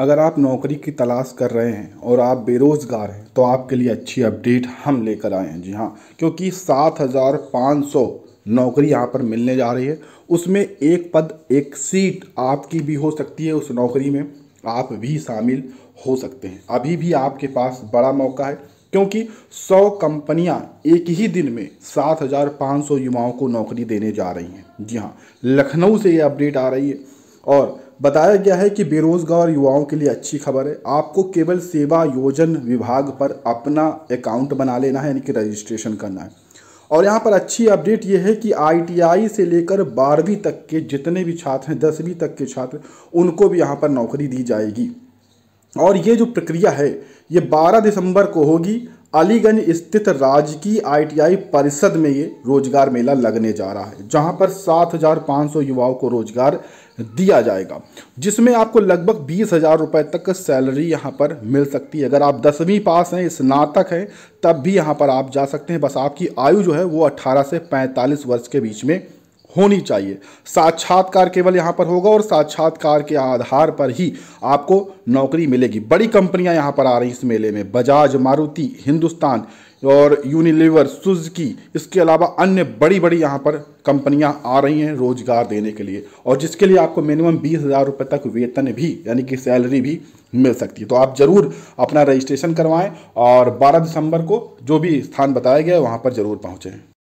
अगर आप नौकरी की तलाश कर रहे हैं और आप बेरोज़गार हैं तो आपके लिए अच्छी अपडेट हम लेकर आए हैं जी हाँ क्योंकि सात हज़ार पाँच सौ नौकरी यहाँ पर मिलने जा रही है उसमें एक पद एक सीट आपकी भी हो सकती है उस नौकरी में आप भी शामिल हो सकते हैं अभी भी आपके पास बड़ा मौका है क्योंकि 100 कंपनियां एक ही दिन में 7,500 युवाओं को नौकरी देने जा रही हैं जी हाँ लखनऊ से ये अपडेट आ रही है और बताया गया है कि बेरोजगार युवाओं के लिए अच्छी खबर है आपको केवल सेवा योजन विभाग पर अपना अकाउंट बना लेना है यानी कि रजिस्ट्रेशन करना है और यहाँ पर अच्छी अपडेट ये है कि आईटीआई से लेकर बारहवीं तक के जितने भी छात्र हैं दसवीं तक के छात्र उनको भी यहाँ पर नौकरी दी जाएगी और ये जो प्रक्रिया है ये 12 दिसंबर को होगी अलीगंज स्थित राजकीय आईटीआई परिषद में ये रोजगार मेला लगने जा रहा है जहां पर 7,500 युवाओं को रोजगार दिया जाएगा जिसमें आपको लगभग बीस हज़ार रुपये तक सैलरी यहाँ पर मिल सकती है अगर आप दसवीं पास हैं स्नातक हैं तब भी यहाँ पर आप जा सकते हैं बस आपकी आयु जो है वो अट्ठारह से पैंतालीस वर्ष के बीच में होनी चाहिए साक्षात्कार केवल यहाँ पर होगा और साक्षात्कार के आधार पर ही आपको नौकरी मिलेगी बड़ी कंपनियाँ यहाँ पर आ रही इस मेले में बजाज मारुति हिंदुस्तान और यूनिलीवर सुजुकी इसके अलावा अन्य बड़ी बड़ी यहाँ पर कंपनियाँ आ रही हैं रोजगार देने के लिए और जिसके लिए आपको मिनिमम बीस हज़ार रुपये तक वेतन भी यानी कि सैलरी भी मिल सकती है तो आप ज़रूर अपना रजिस्ट्रेशन करवाएं और 12 दिसंबर को जो भी स्थान बताया गया है वहाँ पर ज़रूर पहुँचें